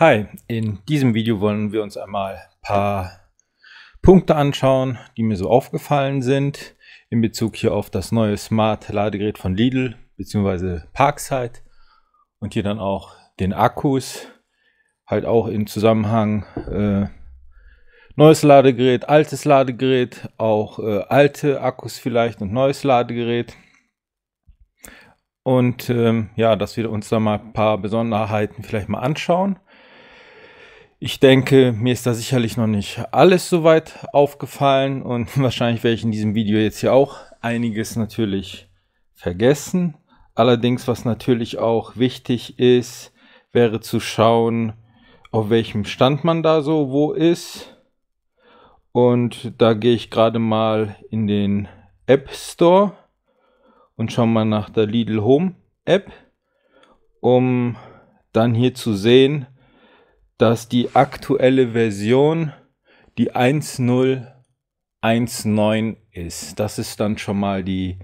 Hi, in diesem Video wollen wir uns einmal ein paar Punkte anschauen, die mir so aufgefallen sind in Bezug hier auf das neue Smart Ladegerät von Lidl bzw. Parkside und hier dann auch den Akkus, halt auch im Zusammenhang äh, neues Ladegerät, altes Ladegerät, auch äh, alte Akkus vielleicht und neues Ladegerät. Und ähm, ja, dass wir uns da mal ein paar Besonderheiten vielleicht mal anschauen ich denke, mir ist da sicherlich noch nicht alles soweit aufgefallen und wahrscheinlich werde ich in diesem Video jetzt hier auch einiges natürlich vergessen. Allerdings, was natürlich auch wichtig ist, wäre zu schauen, auf welchem Stand man da so wo ist. Und da gehe ich gerade mal in den App Store und schaue mal nach der Lidl Home App, um dann hier zu sehen, dass die aktuelle Version die 1.0.1.9 ist. Das ist dann schon mal die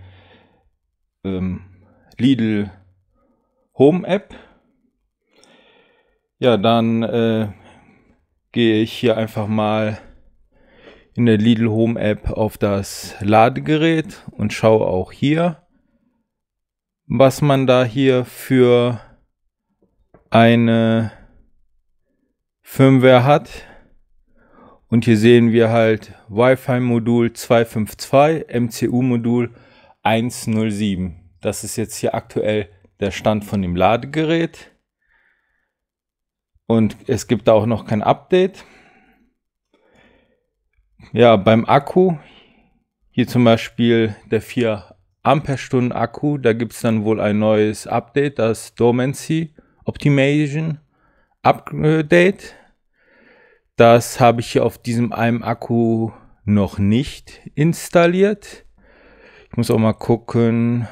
ähm, Lidl Home App. Ja, dann äh, gehe ich hier einfach mal in der Lidl Home App auf das Ladegerät und schaue auch hier, was man da hier für eine Firmware hat. Und hier sehen wir halt Wi-Fi-Modul 252, MCU-Modul 107. Das ist jetzt hier aktuell der Stand von dem Ladegerät. Und es gibt da auch noch kein Update. Ja, beim Akku, hier zum Beispiel der 4 Amperestunden Akku, da gibt es dann wohl ein neues Update, das Dormancy Optimization Update. Das habe ich hier auf diesem einen Akku noch nicht installiert. Ich muss auch mal gucken.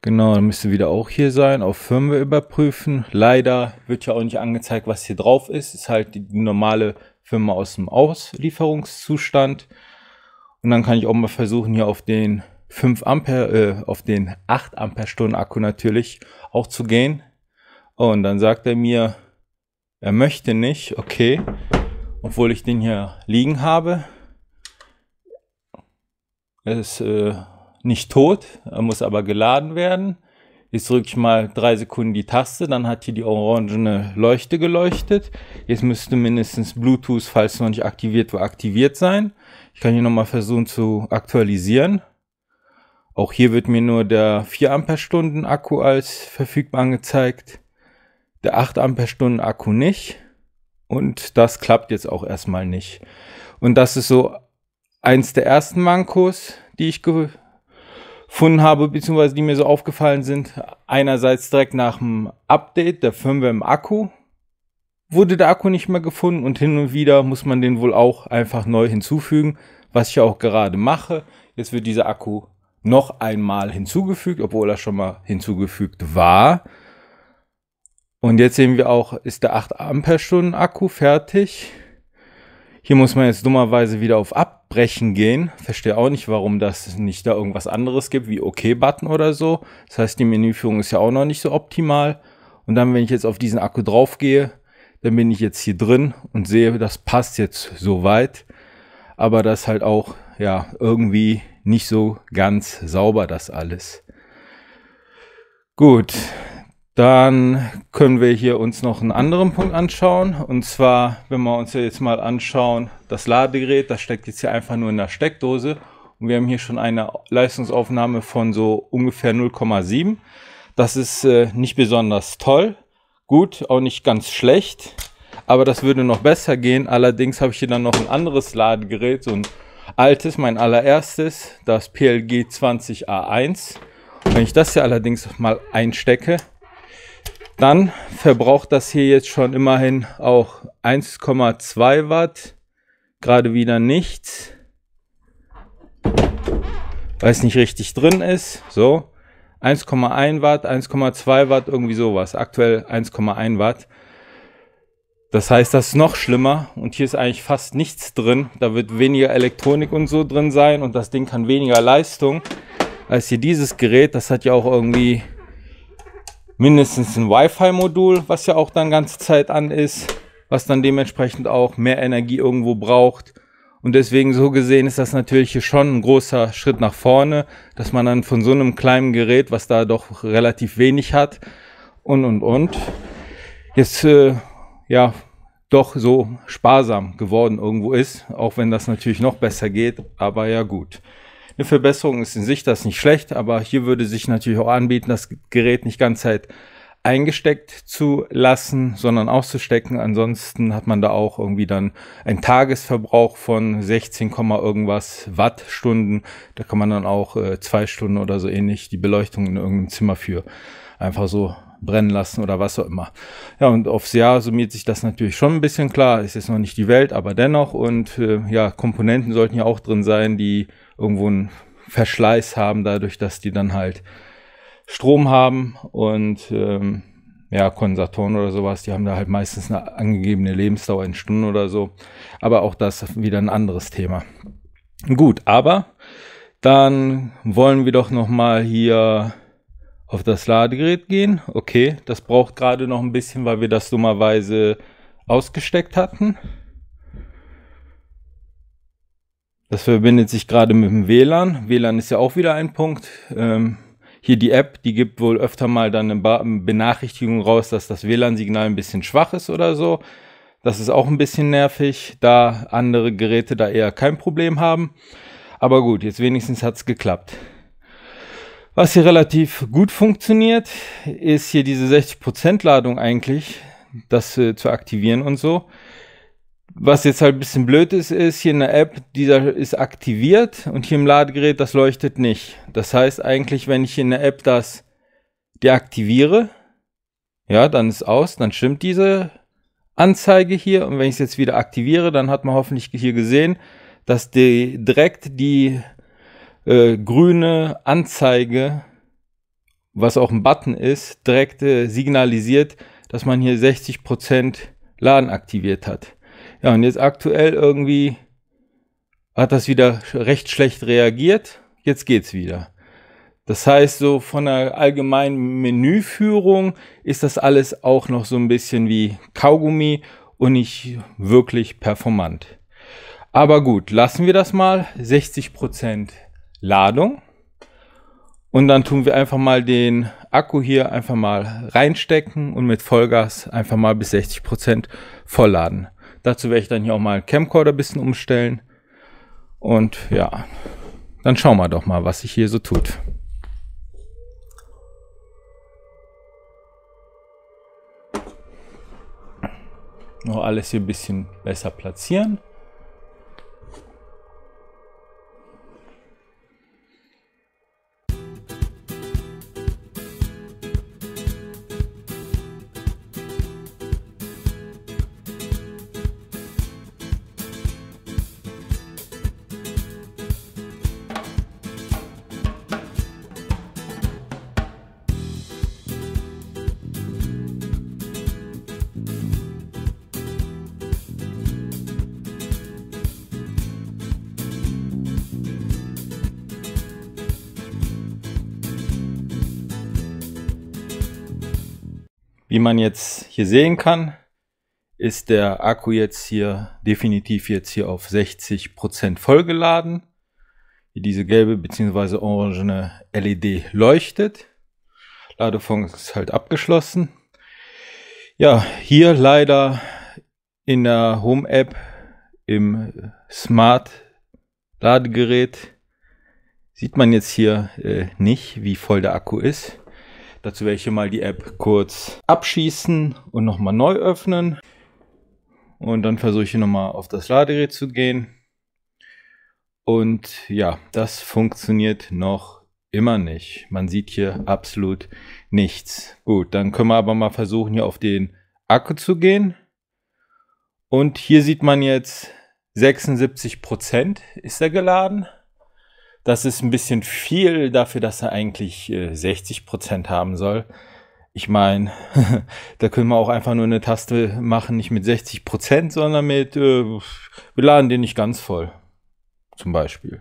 Genau, müsste wieder auch hier sein, auf Firmware überprüfen. Leider wird ja auch nicht angezeigt, was hier drauf ist. Ist halt die normale Firma aus dem Auslieferungszustand. Und dann kann ich auch mal versuchen, hier auf den 5 Ampere, äh, auf den 8 Ampere Stunden Akku natürlich auch zu gehen. Und dann sagt er mir, er möchte nicht, okay, obwohl ich den hier liegen habe. Er ist äh, nicht tot, er muss aber geladen werden. Jetzt drücke ich mal drei Sekunden die Taste, dann hat hier die orangene Leuchte geleuchtet. Jetzt müsste mindestens Bluetooth, falls noch nicht aktiviert war, aktiviert sein. Ich kann hier nochmal versuchen zu aktualisieren. Auch hier wird mir nur der 4 Amperestunden Akku als verfügbar angezeigt der 8 Amperestunden Akku nicht. Und das klappt jetzt auch erstmal nicht. Und das ist so eins der ersten Mankos, die ich gefunden habe, beziehungsweise die mir so aufgefallen sind. Einerseits direkt nach dem Update der Firmware im Akku wurde der Akku nicht mehr gefunden und hin und wieder muss man den wohl auch einfach neu hinzufügen, was ich auch gerade mache. Jetzt wird dieser Akku noch einmal hinzugefügt, obwohl er schon mal hinzugefügt war. Und jetzt sehen wir auch, ist der 8 Amperestunden Akku fertig. Hier muss man jetzt dummerweise wieder auf Abbrechen gehen. Verstehe auch nicht, warum das nicht da irgendwas anderes gibt, wie OK-Button okay oder so. Das heißt, die Menüführung ist ja auch noch nicht so optimal. Und dann, wenn ich jetzt auf diesen Akku drauf gehe, dann bin ich jetzt hier drin und sehe, das passt jetzt soweit. Aber das ist halt auch, ja, irgendwie nicht so ganz sauber, das alles. Gut, dann können wir hier uns noch einen anderen Punkt anschauen. Und zwar, wenn wir uns jetzt mal anschauen, das Ladegerät, das steckt jetzt hier einfach nur in der Steckdose. Und wir haben hier schon eine Leistungsaufnahme von so ungefähr 0,7. Das ist äh, nicht besonders toll. Gut, auch nicht ganz schlecht. Aber das würde noch besser gehen. Allerdings habe ich hier dann noch ein anderes Ladegerät, so ein altes, mein allererstes, das PLG 20A1. Wenn ich das hier allerdings mal einstecke, dann verbraucht das hier jetzt schon immerhin auch 1,2 Watt. Gerade wieder nichts. Weil es nicht richtig drin ist. So. 1,1 Watt, 1,2 Watt, irgendwie sowas. Aktuell 1,1 Watt. Das heißt, das ist noch schlimmer und hier ist eigentlich fast nichts drin. Da wird weniger Elektronik und so drin sein und das Ding kann weniger Leistung als hier dieses Gerät. Das hat ja auch irgendwie mindestens ein Wi-Fi-Modul, was ja auch dann ganze Zeit an ist, was dann dementsprechend auch mehr Energie irgendwo braucht. Und deswegen so gesehen ist das natürlich schon ein großer Schritt nach vorne, dass man dann von so einem kleinen Gerät, was da doch relativ wenig hat und und und, jetzt äh, ja doch so sparsam geworden irgendwo ist, auch wenn das natürlich noch besser geht, aber ja gut eine Verbesserung ist in sich, das nicht schlecht, aber hier würde sich natürlich auch anbieten, das Gerät nicht ganz halt eingesteckt zu lassen, sondern auszustecken. Ansonsten hat man da auch irgendwie dann einen Tagesverbrauch von 16, irgendwas Wattstunden. Da kann man dann auch äh, zwei Stunden oder so ähnlich die Beleuchtung in irgendeinem Zimmer für einfach so brennen lassen oder was auch immer. Ja, und aufs Jahr summiert sich das natürlich schon ein bisschen klar. Es ist noch nicht die Welt, aber dennoch. Und äh, ja, Komponenten sollten ja auch drin sein, die irgendwo einen Verschleiß haben, dadurch, dass die dann halt Strom haben und ähm, ja, Kondensatoren oder sowas, die haben da halt meistens eine angegebene Lebensdauer in Stunden oder so. Aber auch das wieder ein anderes Thema. Gut, aber dann wollen wir doch nochmal hier auf das Ladegerät gehen. Okay, das braucht gerade noch ein bisschen, weil wir das dummerweise ausgesteckt hatten. Das verbindet sich gerade mit dem WLAN. WLAN ist ja auch wieder ein Punkt. Ähm, hier die App, die gibt wohl öfter mal dann eine ba Benachrichtigung raus, dass das WLAN-Signal ein bisschen schwach ist oder so. Das ist auch ein bisschen nervig, da andere Geräte da eher kein Problem haben. Aber gut, jetzt wenigstens hat's geklappt. Was hier relativ gut funktioniert, ist hier diese 60% Ladung eigentlich, das äh, zu aktivieren und so. Was jetzt halt ein bisschen blöd ist, ist, hier in der App, dieser ist aktiviert und hier im Ladegerät, das leuchtet nicht. Das heißt eigentlich, wenn ich in der App das deaktiviere, ja, dann ist aus, dann stimmt diese Anzeige hier. Und wenn ich es jetzt wieder aktiviere, dann hat man hoffentlich hier gesehen, dass die, direkt die äh, grüne Anzeige, was auch ein Button ist, direkt äh, signalisiert, dass man hier 60% Laden aktiviert hat. Ja, und jetzt aktuell irgendwie hat das wieder recht schlecht reagiert. Jetzt geht's wieder. Das heißt, so von der allgemeinen Menüführung ist das alles auch noch so ein bisschen wie Kaugummi und nicht wirklich performant. Aber gut, lassen wir das mal. 60% Ladung. Und dann tun wir einfach mal den Akku hier einfach mal reinstecken und mit Vollgas einfach mal bis 60% vollladen. Dazu werde ich dann hier auch mal Camcorder ein bisschen umstellen. Und ja, dann schauen wir doch mal, was sich hier so tut. Noch alles hier ein bisschen besser platzieren. Wie man jetzt hier sehen kann, ist der Akku jetzt hier definitiv jetzt hier auf 60% Prozent vollgeladen. Diese gelbe bzw. orangene LED leuchtet. Ladefunk ist halt abgeschlossen. Ja, hier leider in der Home App im Smart Ladegerät sieht man jetzt hier äh, nicht, wie voll der Akku ist. Dazu werde ich hier mal die App kurz abschießen und nochmal neu öffnen. Und dann versuche ich hier nochmal auf das Ladegerät zu gehen. Und ja, das funktioniert noch immer nicht. Man sieht hier absolut nichts. Gut, dann können wir aber mal versuchen, hier auf den Akku zu gehen. Und hier sieht man jetzt 76% Prozent ist er geladen. Das ist ein bisschen viel dafür, dass er eigentlich äh, 60 Prozent haben soll. Ich meine, da können wir auch einfach nur eine Taste machen, nicht mit 60 Prozent, sondern mit, äh, wir laden den nicht ganz voll. Zum Beispiel.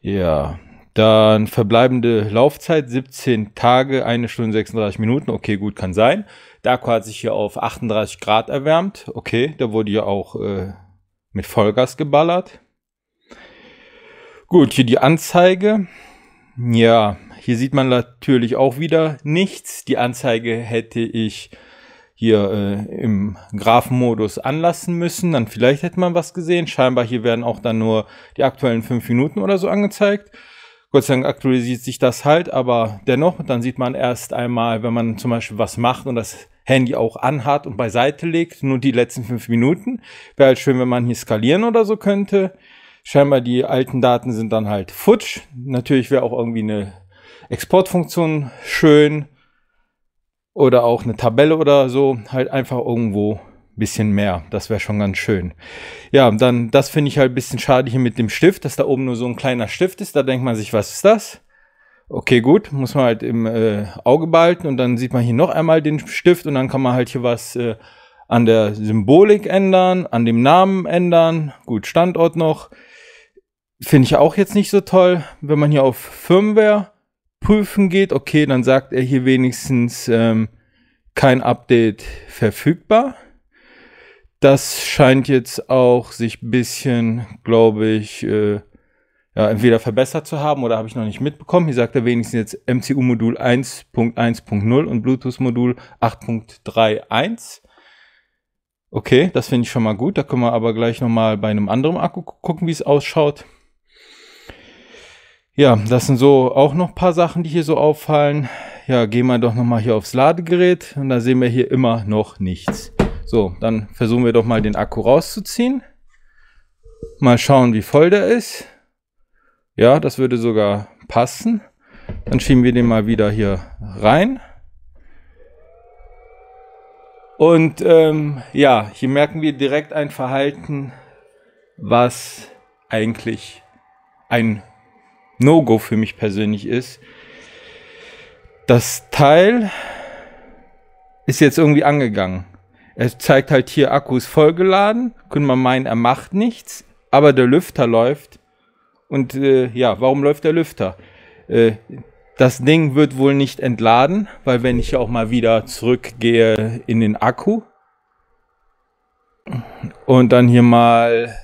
Ja, dann verbleibende Laufzeit 17 Tage, eine Stunde 36 Minuten. Okay, gut, kann sein. Darko hat sich hier auf 38 Grad erwärmt. Okay, da wurde ja auch äh, mit Vollgas geballert. Gut, hier die Anzeige. Ja, hier sieht man natürlich auch wieder nichts. Die Anzeige hätte ich hier äh, im Graphenmodus anlassen müssen. Dann vielleicht hätte man was gesehen. Scheinbar hier werden auch dann nur die aktuellen fünf Minuten oder so angezeigt. Gott sei Dank aktualisiert sich das halt, aber dennoch, dann sieht man erst einmal, wenn man zum Beispiel was macht und das Handy auch anhat und beiseite legt, nur die letzten fünf Minuten. Wäre halt schön, wenn man hier skalieren oder so könnte scheinbar die alten Daten sind dann halt futsch. Natürlich wäre auch irgendwie eine Exportfunktion schön oder auch eine Tabelle oder so, halt einfach irgendwo ein bisschen mehr. Das wäre schon ganz schön. Ja, dann das finde ich halt ein bisschen schade hier mit dem Stift, dass da oben nur so ein kleiner Stift ist. Da denkt man sich, was ist das? Okay, gut, muss man halt im äh, Auge behalten und dann sieht man hier noch einmal den Stift und dann kann man halt hier was äh, an der Symbolik ändern, an dem Namen ändern, gut, Standort noch, Finde ich auch jetzt nicht so toll. Wenn man hier auf Firmware prüfen geht, okay, dann sagt er hier wenigstens ähm, kein Update verfügbar. Das scheint jetzt auch sich ein bisschen, glaube ich, äh, ja, entweder verbessert zu haben oder habe ich noch nicht mitbekommen. Hier sagt er wenigstens jetzt MCU-Modul 1.1.0 und Bluetooth-Modul 8.3.1. Okay, das finde ich schon mal gut. Da können wir aber gleich nochmal bei einem anderen Akku gucken, wie es ausschaut. Ja, das sind so auch noch ein paar Sachen, die hier so auffallen. Ja, gehen wir doch nochmal hier aufs Ladegerät und da sehen wir hier immer noch nichts. So, dann versuchen wir doch mal den Akku rauszuziehen. Mal schauen, wie voll der ist. Ja, das würde sogar passen. Dann schieben wir den mal wieder hier rein. Und ähm, ja, hier merken wir direkt ein Verhalten, was eigentlich ein No-Go für mich persönlich ist. Das Teil ist jetzt irgendwie angegangen. Er zeigt halt hier, Akkus vollgeladen. Könnte man meinen, er macht nichts. Aber der Lüfter läuft. Und äh, ja, warum läuft der Lüfter? Äh, das Ding wird wohl nicht entladen, weil wenn ich auch mal wieder zurückgehe in den Akku und dann hier mal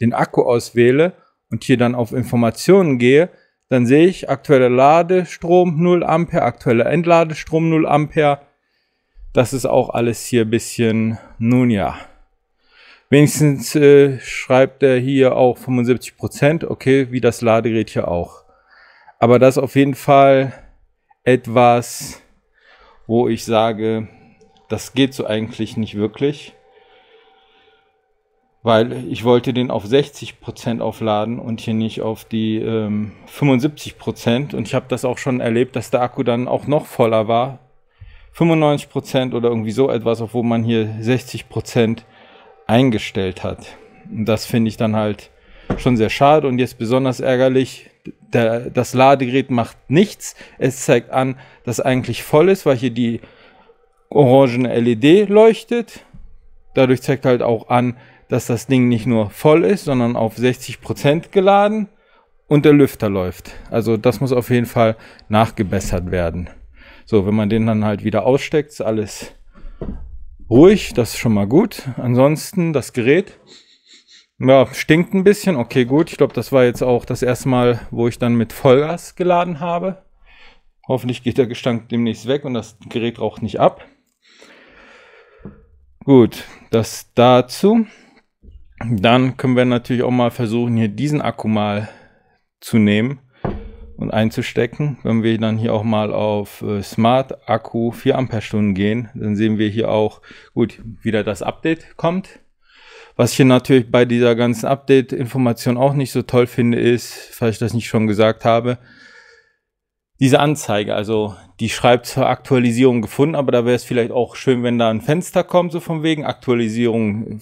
den Akku auswähle, und hier dann auf Informationen gehe, dann sehe ich aktueller Ladestrom 0 Ampere, aktueller Entladestrom 0 Ampere. Das ist auch alles hier ein bisschen, nun ja. Wenigstens äh, schreibt er hier auch 75%, Prozent, okay, wie das Ladegerät hier auch. Aber das auf jeden Fall etwas, wo ich sage, das geht so eigentlich nicht wirklich weil ich wollte den auf 60% aufladen und hier nicht auf die ähm, 75%. Und ich habe das auch schon erlebt, dass der Akku dann auch noch voller war. 95% oder irgendwie so etwas, obwohl man hier 60% eingestellt hat. Und das finde ich dann halt schon sehr schade und jetzt besonders ärgerlich, der, das Ladegerät macht nichts. Es zeigt an, dass eigentlich voll ist, weil hier die orangene LED leuchtet. Dadurch zeigt halt auch an, dass das Ding nicht nur voll ist, sondern auf 60% Prozent geladen und der Lüfter läuft. Also das muss auf jeden Fall nachgebessert werden. So, wenn man den dann halt wieder aussteckt, ist alles ruhig, das ist schon mal gut. Ansonsten das Gerät, ja, stinkt ein bisschen. Okay, gut. Ich glaube, das war jetzt auch das erste Mal, wo ich dann mit Vollgas geladen habe. Hoffentlich geht der Gestank demnächst weg und das Gerät raucht nicht ab. Gut, das dazu. Dann können wir natürlich auch mal versuchen, hier diesen Akku mal zu nehmen und einzustecken. Wenn wir dann hier auch mal auf äh, Smart Akku 4 Ampere-Stunden gehen, dann sehen wir hier auch, gut, wieder das Update kommt. Was ich hier natürlich bei dieser ganzen Update-Information auch nicht so toll finde, ist, falls ich das nicht schon gesagt habe, diese Anzeige. Also die schreibt zur Aktualisierung gefunden, aber da wäre es vielleicht auch schön, wenn da ein Fenster kommt, so von wegen Aktualisierung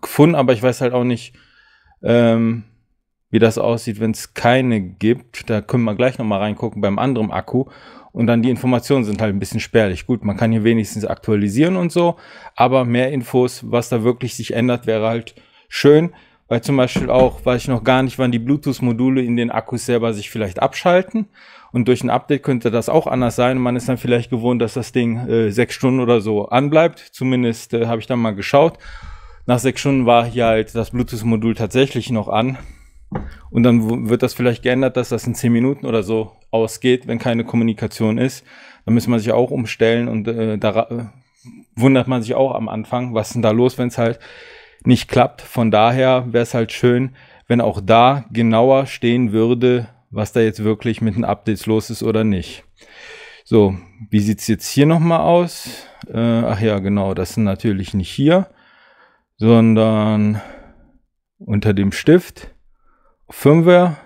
gefunden, aber ich weiß halt auch nicht, ähm, wie das aussieht, wenn es keine gibt. Da können wir gleich nochmal reingucken beim anderen Akku. Und dann die Informationen sind halt ein bisschen spärlich. Gut, man kann hier wenigstens aktualisieren und so, aber mehr Infos, was da wirklich sich ändert, wäre halt schön. Weil zum Beispiel auch, weiß ich noch gar nicht, wann die Bluetooth-Module in den Akkus selber sich vielleicht abschalten. Und durch ein Update könnte das auch anders sein. man ist dann vielleicht gewohnt, dass das Ding äh, sechs Stunden oder so anbleibt. Zumindest äh, habe ich dann mal geschaut. Nach sechs Stunden war hier halt das Bluetooth-Modul tatsächlich noch an. Und dann wird das vielleicht geändert, dass das in zehn Minuten oder so ausgeht, wenn keine Kommunikation ist. Da müssen man sich auch umstellen und äh, da äh, wundert man sich auch am Anfang, was ist denn da los, wenn es halt nicht klappt. Von daher wäre es halt schön, wenn auch da genauer stehen würde, was da jetzt wirklich mit den Updates los ist oder nicht. So, wie sieht es jetzt hier nochmal aus? Äh, ach ja, genau, das sind natürlich nicht hier, sondern unter dem Stift. Firmware.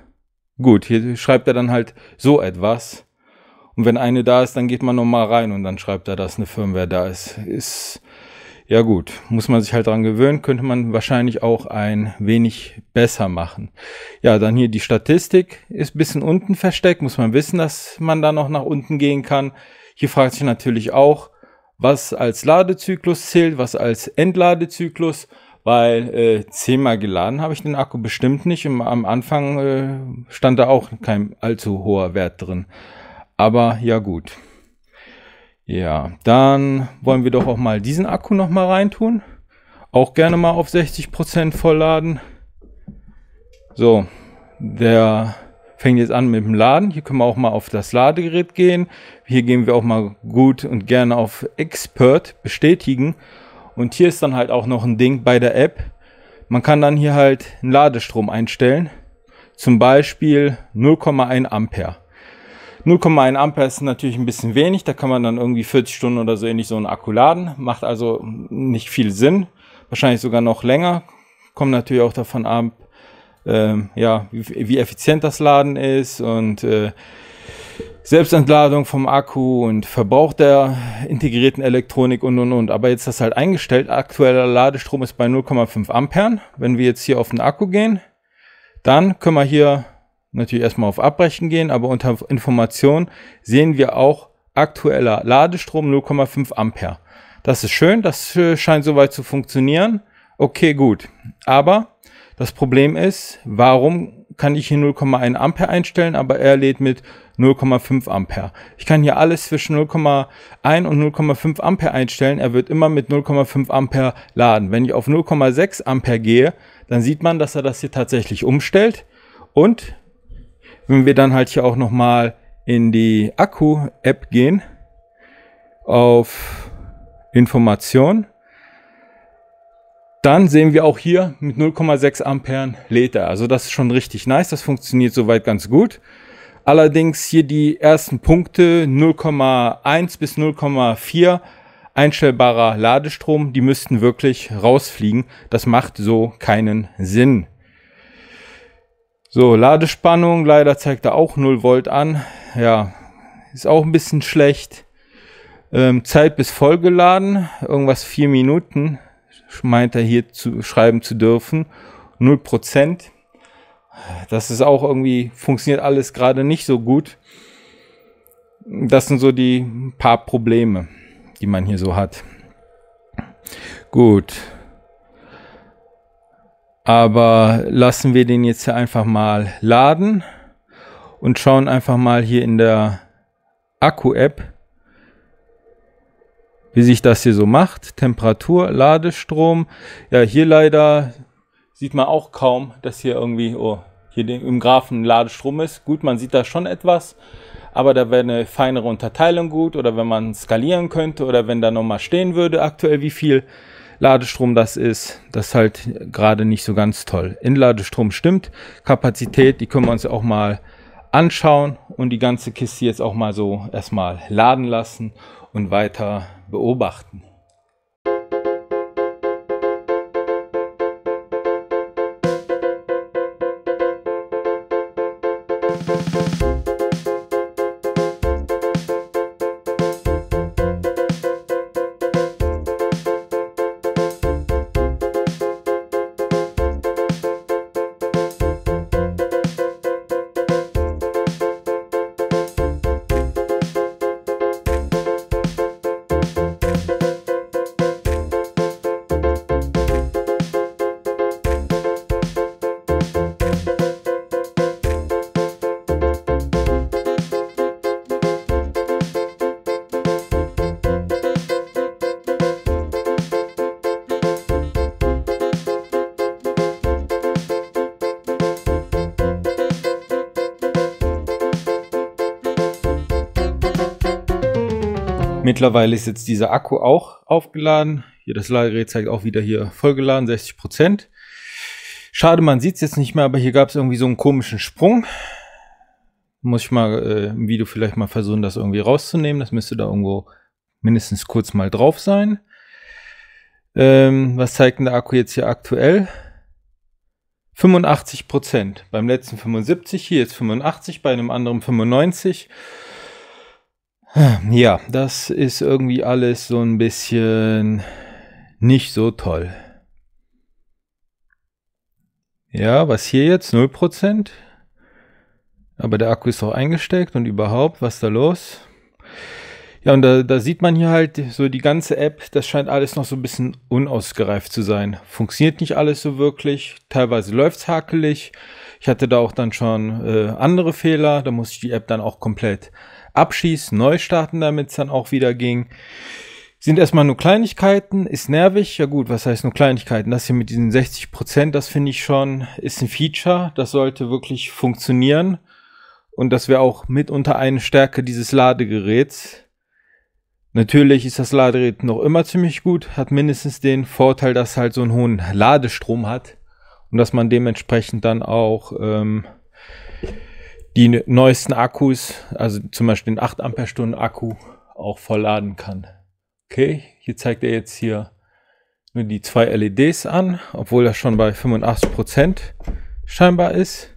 Gut, hier schreibt er dann halt so etwas. Und wenn eine da ist, dann geht man nochmal rein und dann schreibt er, dass eine Firmware da ist. Ist ja gut, muss man sich halt dran gewöhnen, könnte man wahrscheinlich auch ein wenig besser machen. Ja, dann hier die Statistik ist ein bisschen unten versteckt, muss man wissen, dass man da noch nach unten gehen kann. Hier fragt sich natürlich auch, was als Ladezyklus zählt, was als Entladezyklus, weil äh, zehnmal geladen habe ich den Akku bestimmt nicht. Und am Anfang äh, stand da auch kein allzu hoher Wert drin. Aber ja gut. Ja, dann wollen wir doch auch mal diesen Akku noch mal reintun. Auch gerne mal auf 60% vollladen. So, der fängt jetzt an mit dem Laden. Hier können wir auch mal auf das Ladegerät gehen. Hier gehen wir auch mal gut und gerne auf Expert bestätigen. Und hier ist dann halt auch noch ein Ding bei der App. Man kann dann hier halt einen Ladestrom einstellen. Zum Beispiel 0,1 Ampere. 0,1 Ampere ist natürlich ein bisschen wenig, da kann man dann irgendwie 40 Stunden oder so ähnlich so einen Akku laden, macht also nicht viel Sinn, wahrscheinlich sogar noch länger, kommt natürlich auch davon ab, äh, ja, wie, wie, effizient das Laden ist und äh, Selbstentladung vom Akku und Verbrauch der integrierten Elektronik und und und. Aber jetzt das halt eingestellt. Aktueller Ladestrom ist bei 0,5 Ampere. Wenn wir jetzt hier auf den Akku gehen, dann können wir hier natürlich erstmal auf Abbrechen gehen, aber unter Information sehen wir auch aktueller Ladestrom 0,5 Ampere. Das ist schön, das äh, scheint soweit zu funktionieren. Okay, gut. Aber das Problem ist, warum kann ich hier 0,1 Ampere einstellen, aber er lädt mit 0,5 Ampere. Ich kann hier alles zwischen 0,1 und 0,5 Ampere einstellen. Er wird immer mit 0,5 Ampere laden. Wenn ich auf 0,6 Ampere gehe, dann sieht man, dass er das hier tatsächlich umstellt. Und wenn wir dann halt hier auch nochmal in die Akku-App gehen, auf Information, dann sehen wir auch hier mit 0,6 Ampere lädt er. Also das ist schon richtig nice, das funktioniert soweit ganz gut. Allerdings hier die ersten Punkte 0,1 bis 0,4 einstellbarer Ladestrom, die müssten wirklich rausfliegen. Das macht so keinen Sinn. So, Ladespannung, leider zeigt er auch 0 Volt an. Ja, ist auch ein bisschen schlecht. Ähm, Zeit bis vollgeladen, irgendwas 4 Minuten, meint er hier zu schreiben zu dürfen. 0 Prozent. Das ist auch irgendwie, funktioniert alles gerade nicht so gut. Das sind so die paar Probleme, die man hier so hat. Gut. Aber lassen wir den jetzt hier einfach mal laden und schauen einfach mal hier in der Akku-App, wie sich das hier so macht. Temperatur, Ladestrom. Ja, hier leider sieht man auch kaum, dass hier irgendwie oh, hier im Graphen Ladestrom ist. Gut, man sieht da schon etwas, aber da wäre eine feinere Unterteilung gut oder wenn man skalieren könnte oder wenn da nochmal stehen würde aktuell wie viel. Ladestrom das ist, das ist halt gerade nicht so ganz toll. In Ladestrom stimmt, Kapazität, die können wir uns auch mal anschauen und die ganze Kiste jetzt auch mal so erstmal laden lassen und weiter beobachten. Mittlerweile ist jetzt dieser Akku auch aufgeladen. Hier das Ladegerät zeigt auch wieder hier vollgeladen, 60 Prozent. Schade, man sieht es jetzt nicht mehr, aber hier gab es irgendwie so einen komischen Sprung. Muss ich mal äh, im Video vielleicht mal versuchen, das irgendwie rauszunehmen. Das müsste da irgendwo mindestens kurz mal drauf sein. Ähm, was zeigt denn der Akku jetzt hier aktuell? 85 Prozent. Beim letzten 75, hier jetzt 85, bei einem anderen 95. Ja, das ist irgendwie alles so ein bisschen nicht so toll. Ja, was hier jetzt? 0%? Aber der Akku ist doch eingesteckt und überhaupt, was da los? Ja, und da, da, sieht man hier halt so die ganze App, das scheint alles noch so ein bisschen unausgereift zu sein. Funktioniert nicht alles so wirklich, teilweise läuft es hakelig. Ich hatte da auch dann schon äh, andere Fehler, da muss ich die App dann auch komplett Abschieß, neu starten, damit es dann auch wieder ging. Sind erstmal nur Kleinigkeiten, ist nervig. Ja gut, was heißt nur Kleinigkeiten? Das hier mit diesen 60 Prozent, das finde ich schon, ist ein Feature. Das sollte wirklich funktionieren. Und das wäre auch mitunter eine Stärke dieses Ladegeräts. Natürlich ist das Ladegerät noch immer ziemlich gut, hat mindestens den Vorteil, dass es halt so einen hohen Ladestrom hat und dass man dementsprechend dann auch ähm, die neuesten Akkus, also zum Beispiel den 8 Amperestunden Akku, auch vollladen kann. Okay, hier zeigt er jetzt hier nur die zwei LEDs an, obwohl er schon bei 85% Prozent scheinbar ist.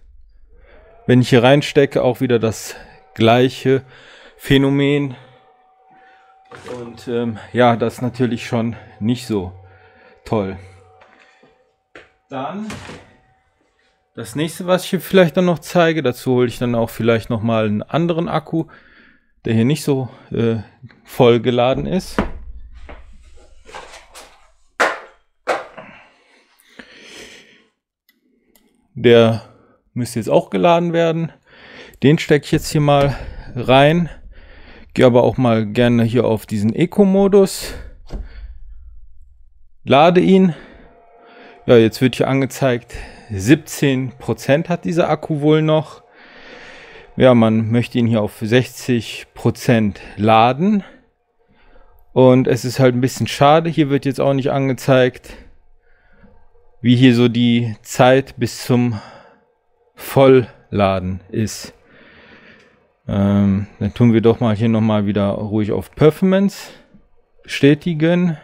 Wenn ich hier reinstecke, auch wieder das gleiche Phänomen. Und ähm, ja, das ist natürlich schon nicht so toll. Dann das nächste, was ich hier vielleicht dann noch zeige, dazu hole ich dann auch vielleicht nochmal einen anderen Akku, der hier nicht so äh, voll geladen ist. Der müsste jetzt auch geladen werden. Den stecke ich jetzt hier mal rein. Gehe aber auch mal gerne hier auf diesen Eco-Modus. Lade ihn. Ja, jetzt wird hier angezeigt, 17% hat dieser Akku wohl noch. Ja, man möchte ihn hier auf 60% laden. Und es ist halt ein bisschen schade, hier wird jetzt auch nicht angezeigt, wie hier so die Zeit bis zum Vollladen ist. Ähm, dann tun wir doch mal hier nochmal wieder ruhig auf Performance bestätigen.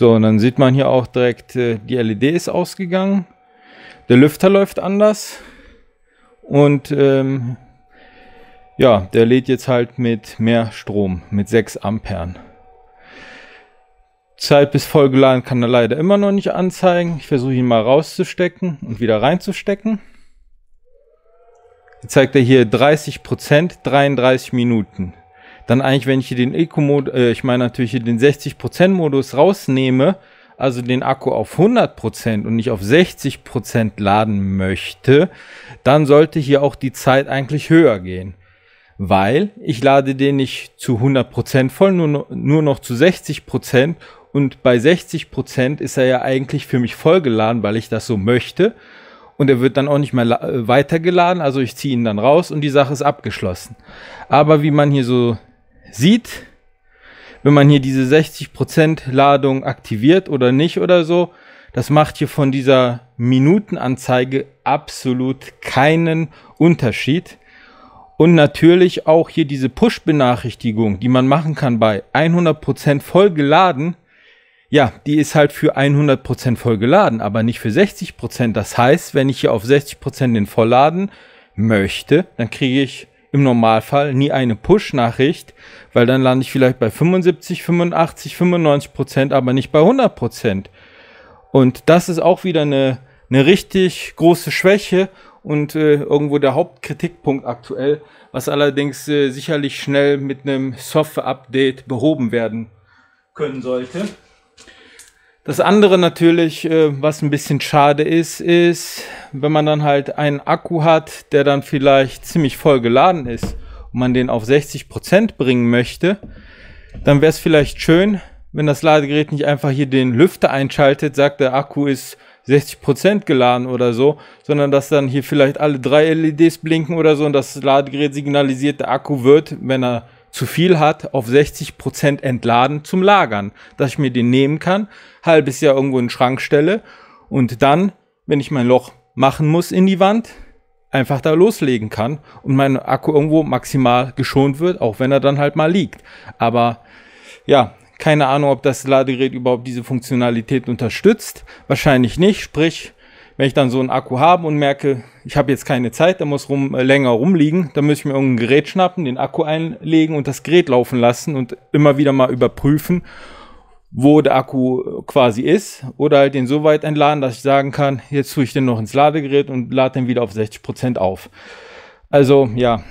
So, und dann sieht man hier auch direkt, äh, die LED ist ausgegangen. Der Lüfter läuft anders. Und ähm, ja, der lädt jetzt halt mit mehr Strom, mit 6 Ampere. Zeit bis vollgeladen kann er leider immer noch nicht anzeigen. Ich versuche ihn mal rauszustecken und wieder reinzustecken. Jetzt zeigt er hier 30%, 33 Minuten dann eigentlich, wenn ich hier den Eco-Modus, äh, ich meine natürlich hier den 60%-Modus rausnehme, also den Akku auf 100% und nicht auf 60% laden möchte, dann sollte hier auch die Zeit eigentlich höher gehen. Weil ich lade den nicht zu 100% voll, nur, nur noch zu 60% und bei 60% ist er ja eigentlich für mich vollgeladen, weil ich das so möchte. Und er wird dann auch nicht mehr äh, weitergeladen, also ich ziehe ihn dann raus und die Sache ist abgeschlossen. Aber wie man hier so sieht, wenn man hier diese 60% Ladung aktiviert oder nicht oder so, das macht hier von dieser Minutenanzeige absolut keinen Unterschied. Und natürlich auch hier diese Push-Benachrichtigung, die man machen kann bei 100% voll geladen. Ja, die ist halt für 100% voll geladen, aber nicht für 60%. Das heißt, wenn ich hier auf 60% den Vollladen möchte, dann kriege ich im Normalfall nie eine Push-Nachricht, weil dann lande ich vielleicht bei 75, 85, 95 Prozent, aber nicht bei 100 Prozent. Und das ist auch wieder eine, eine richtig große Schwäche und äh, irgendwo der Hauptkritikpunkt aktuell, was allerdings äh, sicherlich schnell mit einem Software-Update behoben werden können sollte. Das andere natürlich, äh, was ein bisschen schade ist, ist, wenn man dann halt einen Akku hat, der dann vielleicht ziemlich voll geladen ist und man den auf 60% Prozent bringen möchte, dann wäre es vielleicht schön, wenn das Ladegerät nicht einfach hier den Lüfter einschaltet, sagt der Akku ist 60% Prozent geladen oder so, sondern dass dann hier vielleicht alle drei LEDs blinken oder so und das Ladegerät signalisiert, der Akku wird, wenn er zu viel hat, auf 60% Prozent entladen zum Lagern, dass ich mir den nehmen kann, halbes Jahr irgendwo in den Schrank stelle und dann, wenn ich mein Loch machen muss in die Wand, einfach da loslegen kann und mein Akku irgendwo maximal geschont wird, auch wenn er dann halt mal liegt. Aber ja, keine Ahnung, ob das Ladegerät überhaupt diese Funktionalität unterstützt. Wahrscheinlich nicht. Sprich, wenn ich dann so einen Akku habe und merke, ich habe jetzt keine Zeit, der muss rum, äh, länger rumliegen, dann muss ich mir irgendein Gerät schnappen, den Akku einlegen und das Gerät laufen lassen und immer wieder mal überprüfen, wo der Akku äh, quasi ist oder halt den so weit entladen, dass ich sagen kann, jetzt tue ich den noch ins Ladegerät und lade den wieder auf 60% Prozent auf. Also ja,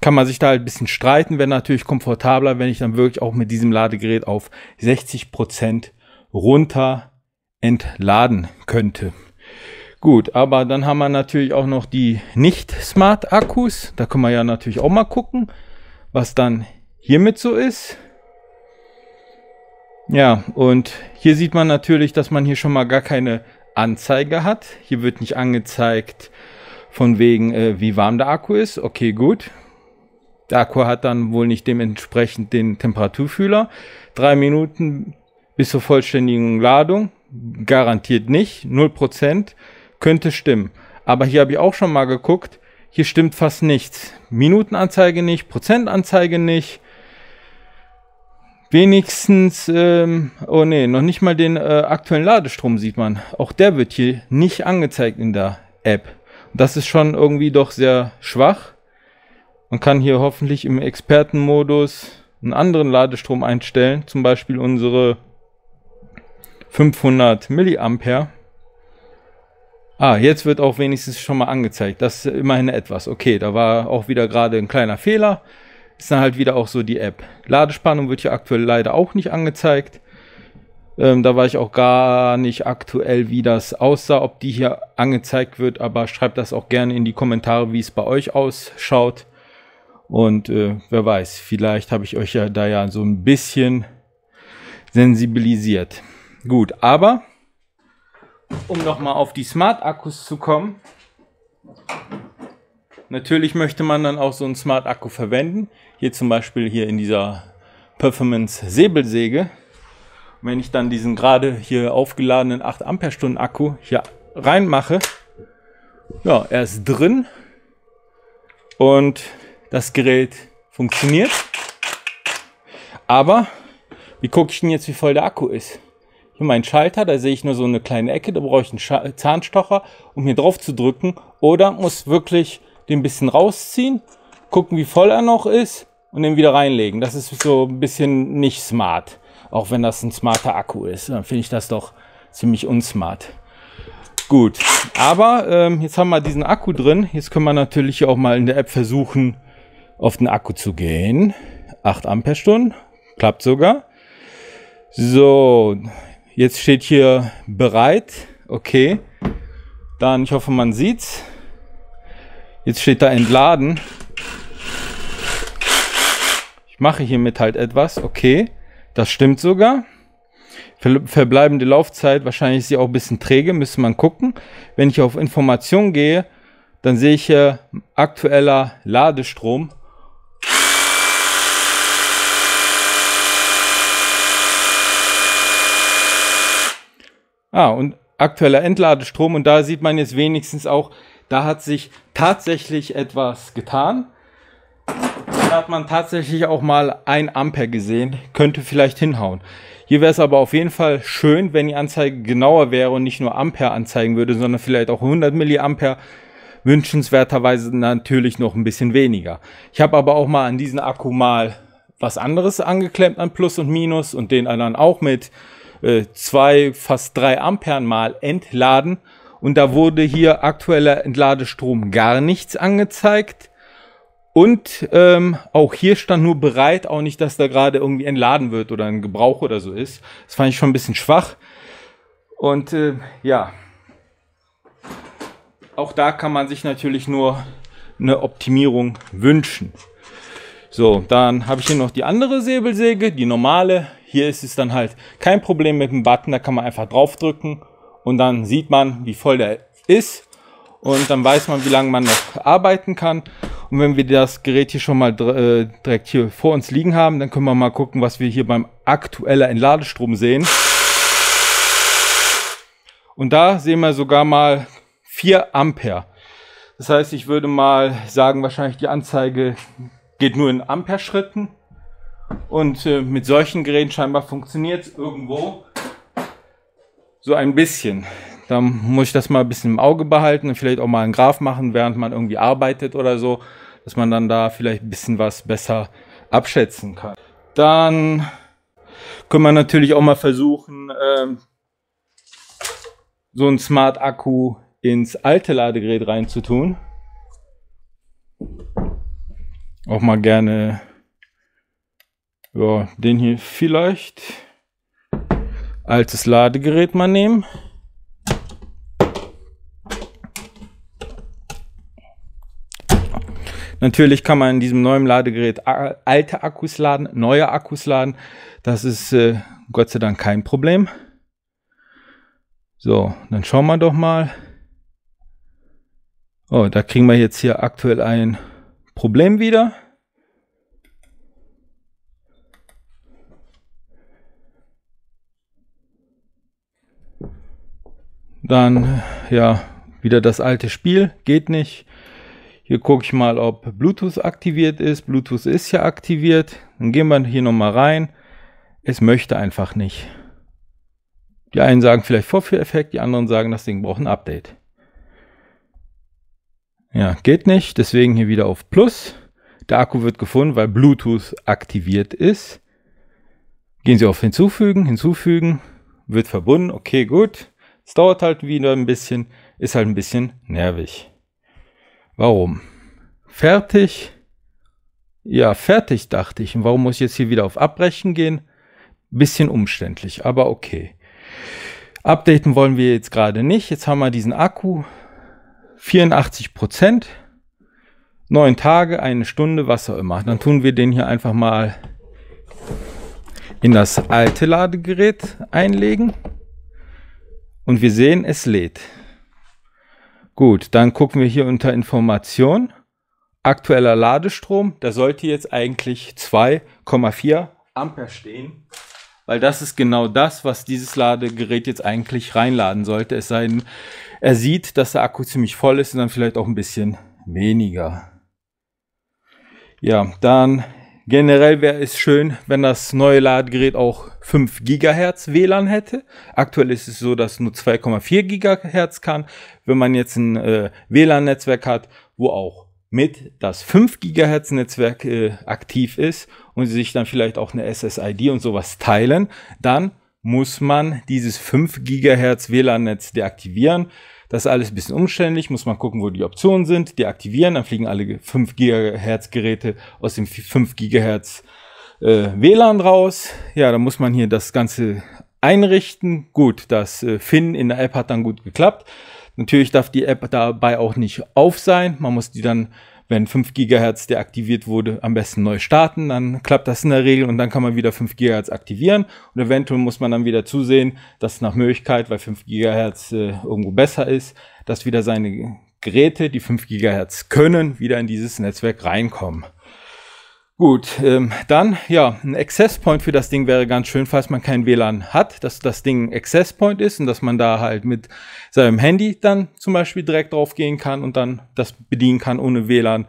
kann man sich da halt ein bisschen streiten, wäre natürlich komfortabler, wenn ich dann wirklich auch mit diesem Ladegerät auf 60% Prozent runter entladen könnte. Gut, aber dann haben wir natürlich auch noch die Nicht-Smart-Akkus. Da können wir ja natürlich auch mal gucken, was dann hiermit so ist. Ja, und hier sieht man natürlich, dass man hier schon mal gar keine Anzeige hat. Hier wird nicht angezeigt, von wegen, äh, wie warm der Akku ist. Okay, gut. Der Akku hat dann wohl nicht dementsprechend den Temperaturfühler. Drei Minuten bis zur vollständigen Ladung. Garantiert nicht. null Prozent könnte stimmen. Aber hier habe ich auch schon mal geguckt, hier stimmt fast nichts. Minutenanzeige nicht, Prozentanzeige nicht. Wenigstens, ähm, oh nee, noch nicht mal den äh, aktuellen Ladestrom sieht man. Auch der wird hier nicht angezeigt in der App. Das ist schon irgendwie doch sehr schwach. Man kann hier hoffentlich im Expertenmodus einen anderen Ladestrom einstellen, zum Beispiel unsere 500 Milliampere. Ah, jetzt wird auch wenigstens schon mal angezeigt. Das ist immerhin etwas. Okay, da war auch wieder gerade ein kleiner Fehler. Ist dann halt wieder auch so die App. Ladespannung wird hier aktuell leider auch nicht angezeigt. Ähm, da war ich auch gar nicht aktuell, wie das aussah, ob die hier angezeigt wird. Aber schreibt das auch gerne in die Kommentare, wie es bei euch ausschaut. Und äh, wer weiß, vielleicht habe ich euch ja da ja so ein bisschen sensibilisiert. Gut, aber um nochmal auf die Smart-Akkus zu kommen. Natürlich möchte man dann auch so einen Smart-Akku verwenden. Hier zum Beispiel hier in dieser Performance-Säbelsäge. Wenn ich dann diesen gerade hier aufgeladenen 8 Ampere-Stunden Akku hier reinmache, ja, er ist drin und das Gerät funktioniert. Aber wie gucke ich denn jetzt, wie voll der Akku ist? hier meinen Schalter, da sehe ich nur so eine kleine Ecke, da brauche ich einen Sch Zahnstocher, um hier drauf zu drücken. Oder muss wirklich den ein bisschen rausziehen, gucken, wie voll er noch ist und den wieder reinlegen. Das ist so ein bisschen nicht smart. Auch wenn das ein smarter Akku ist, dann finde ich das doch ziemlich unsmart. Gut, aber ähm, jetzt haben wir diesen Akku drin. Jetzt können wir natürlich auch mal in der App versuchen, auf den Akku zu gehen. 8 Amperestunden, klappt sogar. So, Jetzt steht hier bereit. Okay. Dann, ich hoffe, man sieht's. Jetzt steht da entladen. Ich mache hiermit halt etwas. Okay. Das stimmt sogar. Verbleibende Laufzeit, wahrscheinlich ist sie auch ein bisschen träge, müsste man gucken. Wenn ich auf Information gehe, dann sehe ich hier aktueller Ladestrom Ah, und aktueller Entladestrom. Und da sieht man jetzt wenigstens auch, da hat sich tatsächlich etwas getan. Da hat man tatsächlich auch mal ein Ampere gesehen. Könnte vielleicht hinhauen. Hier wäre es aber auf jeden Fall schön, wenn die Anzeige genauer wäre und nicht nur Ampere anzeigen würde, sondern vielleicht auch 100 Milliampere. Wünschenswerterweise natürlich noch ein bisschen weniger. Ich habe aber auch mal an diesen Akku mal was anderes angeklemmt an Plus und Minus und den anderen auch mit äh, zwei, fast drei Ampere mal entladen. Und da wurde hier aktueller Entladestrom gar nichts angezeigt. Und ähm, auch hier stand nur bereit, auch nicht, dass da gerade irgendwie entladen wird oder ein Gebrauch oder so ist. Das fand ich schon ein bisschen schwach. Und äh, ja, auch da kann man sich natürlich nur eine Optimierung wünschen. So, dann habe ich hier noch die andere Säbelsäge, die normale. Hier ist es dann halt kein Problem mit dem Button, da kann man einfach draufdrücken und dann sieht man, wie voll der ist und dann weiß man, wie lange man noch arbeiten kann. Und wenn wir das Gerät hier schon mal äh, direkt hier vor uns liegen haben, dann können wir mal gucken, was wir hier beim aktueller Entladestrom sehen. Und da sehen wir sogar mal 4 Ampere. Das heißt, ich würde mal sagen, wahrscheinlich die Anzeige geht nur in Ampere-Schritten. Und äh, mit solchen Geräten scheinbar funktioniert es irgendwo so ein bisschen. Da muss ich das mal ein bisschen im Auge behalten und vielleicht auch mal einen Graph machen, während man irgendwie arbeitet oder so, dass man dann da vielleicht ein bisschen was besser abschätzen kann. Dann können wir natürlich auch mal versuchen, ähm, so einen Smart Akku ins alte Ladegerät reinzutun. Auch mal gerne ja, den hier vielleicht altes Ladegerät mal nehmen. Natürlich kann man in diesem neuen Ladegerät alte Akkus laden, neue Akkus laden. Das ist äh, Gott sei Dank kein Problem. So, dann schauen wir doch mal. Oh, da kriegen wir jetzt hier aktuell ein Problem wieder. Dann, ja, wieder das alte Spiel, geht nicht. Hier gucke ich mal, ob Bluetooth aktiviert ist. Bluetooth ist ja aktiviert. Dann gehen wir hier nochmal rein. Es möchte einfach nicht. Die einen sagen vielleicht Vorführeffekt, die anderen sagen, das Ding braucht ein Update. Ja, geht nicht. Deswegen hier wieder auf Plus. Der Akku wird gefunden, weil Bluetooth aktiviert ist. Gehen Sie auf Hinzufügen, Hinzufügen, wird verbunden. Okay, gut. Es dauert halt wieder ein bisschen, ist halt ein bisschen nervig. Warum? Fertig? Ja, fertig, dachte ich. Und warum muss ich jetzt hier wieder auf Abbrechen gehen? Bisschen umständlich, aber okay. Updaten wollen wir jetzt gerade nicht. Jetzt haben wir diesen Akku. 84 Prozent. Neun Tage, eine Stunde, was auch immer. Dann tun wir den hier einfach mal in das alte Ladegerät einlegen. Und wir sehen, es lädt. Gut, dann gucken wir hier unter Information. Aktueller Ladestrom, da sollte jetzt eigentlich 2,4 Ampere stehen, weil das ist genau das, was dieses Ladegerät jetzt eigentlich reinladen sollte. Es sei denn, er sieht, dass der Akku ziemlich voll ist und dann vielleicht auch ein bisschen weniger. Ja, dann Generell wäre es schön, wenn das neue Ladegerät auch 5 GHz WLAN hätte. Aktuell ist es so, dass nur 2,4 GHz kann. Wenn man jetzt ein äh, WLAN-Netzwerk hat, wo auch mit das 5 GHz Netzwerk äh, aktiv ist und sie sich dann vielleicht auch eine SSID und sowas teilen, dann muss man dieses 5 GHz WLAN-Netz deaktivieren. Das ist alles ein bisschen umständlich, muss man gucken, wo die Optionen sind, die aktivieren, dann fliegen alle 5 GHz Geräte aus dem 5 GHz äh, WLAN raus. Ja, dann muss man hier das Ganze einrichten. Gut, das äh, Finn in der App hat dann gut geklappt. Natürlich darf die App dabei auch nicht auf sein. Man muss die dann wenn 5 GHz deaktiviert wurde, am besten neu starten. Dann klappt das in der Regel und dann kann man wieder 5 GHz aktivieren. Und eventuell muss man dann wieder zusehen, dass nach Möglichkeit, weil 5 GHz äh, irgendwo besser ist, dass wieder seine Geräte, die 5 GHz können, wieder in dieses Netzwerk reinkommen. Gut, ähm, dann ja, ein Access Point für das Ding wäre ganz schön, falls man kein WLAN hat, dass das Ding ein Access Point ist und dass man da halt mit seinem Handy dann zum Beispiel direkt drauf gehen kann und dann das bedienen kann ohne WLAN.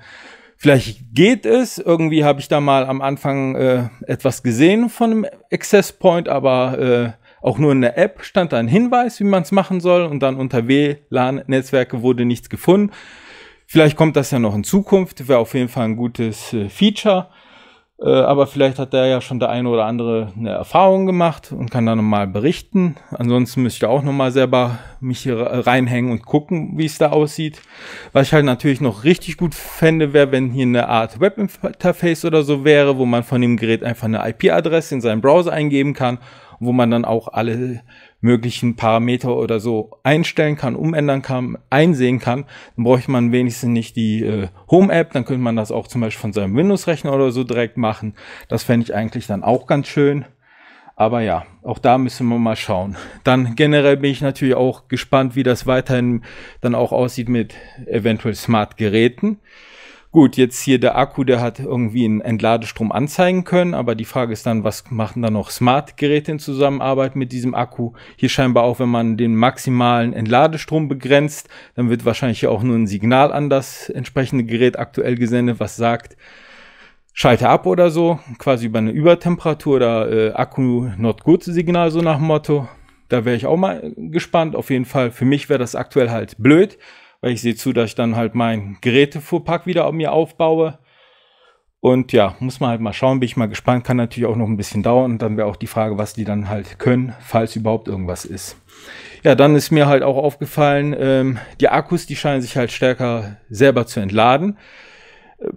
Vielleicht geht es, irgendwie habe ich da mal am Anfang äh, etwas gesehen von einem Access Point, aber äh, auch nur in der App stand da ein Hinweis, wie man es machen soll und dann unter WLAN-Netzwerke wurde nichts gefunden. Vielleicht kommt das ja noch in Zukunft, wäre auf jeden Fall ein gutes äh, Feature. Äh, aber vielleicht hat der ja schon der eine oder andere eine Erfahrung gemacht und kann da nochmal berichten. Ansonsten müsste ich auch nochmal selber mich hier reinhängen und gucken, wie es da aussieht. Was ich halt natürlich noch richtig gut fände, wäre, wenn hier eine Art Webinterface oder so wäre, wo man von dem Gerät einfach eine IP-Adresse in seinen Browser eingeben kann, wo man dann auch alle möglichen Parameter oder so einstellen kann, umändern kann, einsehen kann, dann bräuchte man wenigstens nicht die äh, Home-App, dann könnte man das auch zum Beispiel von seinem Windows-Rechner oder so direkt machen. Das fände ich eigentlich dann auch ganz schön. Aber ja, auch da müssen wir mal schauen. Dann generell bin ich natürlich auch gespannt, wie das weiterhin dann auch aussieht mit eventuell Smart-Geräten. Gut, jetzt hier der Akku, der hat irgendwie einen Entladestrom anzeigen können, aber die Frage ist dann, was machen da noch Smart-Geräte in Zusammenarbeit mit diesem Akku? Hier scheinbar auch, wenn man den maximalen Entladestrom begrenzt, dann wird wahrscheinlich auch nur ein Signal an das entsprechende Gerät aktuell gesendet, was sagt, schalte ab oder so, quasi über eine Übertemperatur oder äh, Akku not good Signal, so nach dem Motto. Da wäre ich auch mal gespannt. Auf jeden Fall, für mich wäre das aktuell halt blöd, weil ich sehe zu, dass ich dann halt mein Gerätefuhrpark wieder auf mir aufbaue. Und ja, muss man halt mal schauen, bin ich mal gespannt, kann natürlich auch noch ein bisschen dauern und dann wäre auch die Frage, was die dann halt können, falls überhaupt irgendwas ist. Ja, dann ist mir halt auch aufgefallen, ähm, die Akkus, die scheinen sich halt stärker selber zu entladen.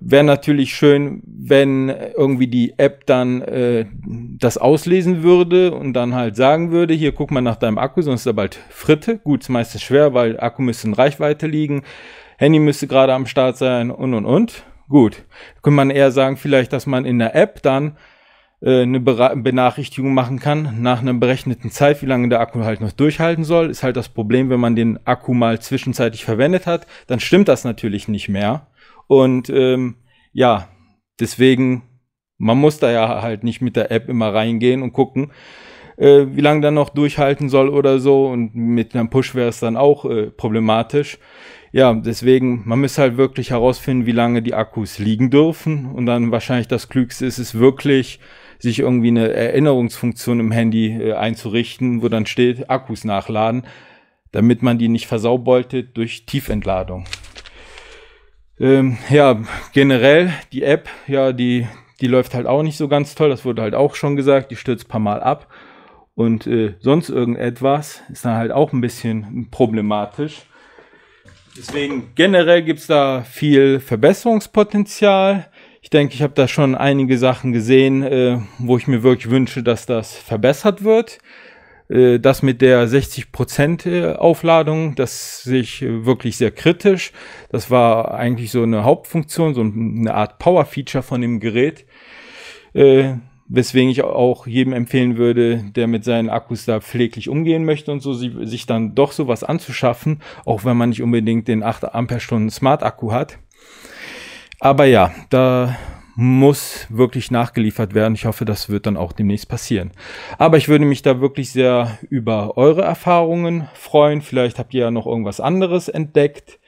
Wäre natürlich schön, wenn irgendwie die App dann äh, das auslesen würde und dann halt sagen würde, hier guck mal nach deinem Akku, sonst ist er bald Fritte. Gut, ist meistens schwer, weil Akku müsste in Reichweite liegen, Handy müsste gerade am Start sein und und und. Gut, könnte man eher sagen vielleicht, dass man in der App dann äh, eine Benachrichtigung machen kann nach einer berechneten Zeit, wie lange der Akku halt noch durchhalten soll. Ist halt das Problem, wenn man den Akku mal zwischenzeitlich verwendet hat, dann stimmt das natürlich nicht mehr. Und ähm, ja, deswegen, man muss da ja halt nicht mit der App immer reingehen und gucken, äh, wie lange dann noch durchhalten soll oder so. Und mit einem Push wäre es dann auch äh, problematisch. Ja, deswegen, man müsste halt wirklich herausfinden, wie lange die Akkus liegen dürfen. Und dann wahrscheinlich das Klügste ist es wirklich, sich irgendwie eine Erinnerungsfunktion im Handy äh, einzurichten, wo dann steht, Akkus nachladen, damit man die nicht versaubeutet durch Tiefentladung. Ähm, ja, generell die App, ja, die, die läuft halt auch nicht so ganz toll. Das wurde halt auch schon gesagt. Die stürzt ein paar Mal ab. Und äh, sonst irgendetwas ist dann halt auch ein bisschen problematisch. Deswegen generell gibt es da viel Verbesserungspotenzial. Ich denke, ich habe da schon einige Sachen gesehen, äh, wo ich mir wirklich wünsche, dass das verbessert wird. Äh, das mit der 60% äh, Aufladung, das sehe ich äh, wirklich sehr kritisch. Das war eigentlich so eine Hauptfunktion, so eine Art Power-Feature von dem Gerät. weswegen ich auch jedem empfehlen würde, der mit seinen Akkus da pfleglich umgehen möchte und so, sich dann doch sowas anzuschaffen, auch wenn man nicht unbedingt den 8 Amperestunden Smart Akku hat. Aber ja, da muss wirklich nachgeliefert werden. Ich hoffe, das wird dann auch demnächst passieren. Aber ich würde mich da wirklich sehr über eure Erfahrungen freuen. Vielleicht habt ihr ja noch irgendwas anderes entdeckt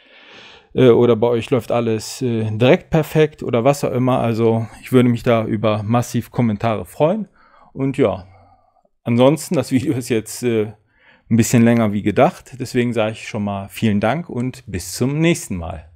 äh, oder bei euch läuft alles äh, direkt perfekt oder was auch immer. Also ich würde mich da über massiv Kommentare freuen. Und ja, ansonsten, das Video ist jetzt äh, ein bisschen länger wie gedacht. Deswegen sage ich schon mal vielen Dank und bis zum nächsten Mal.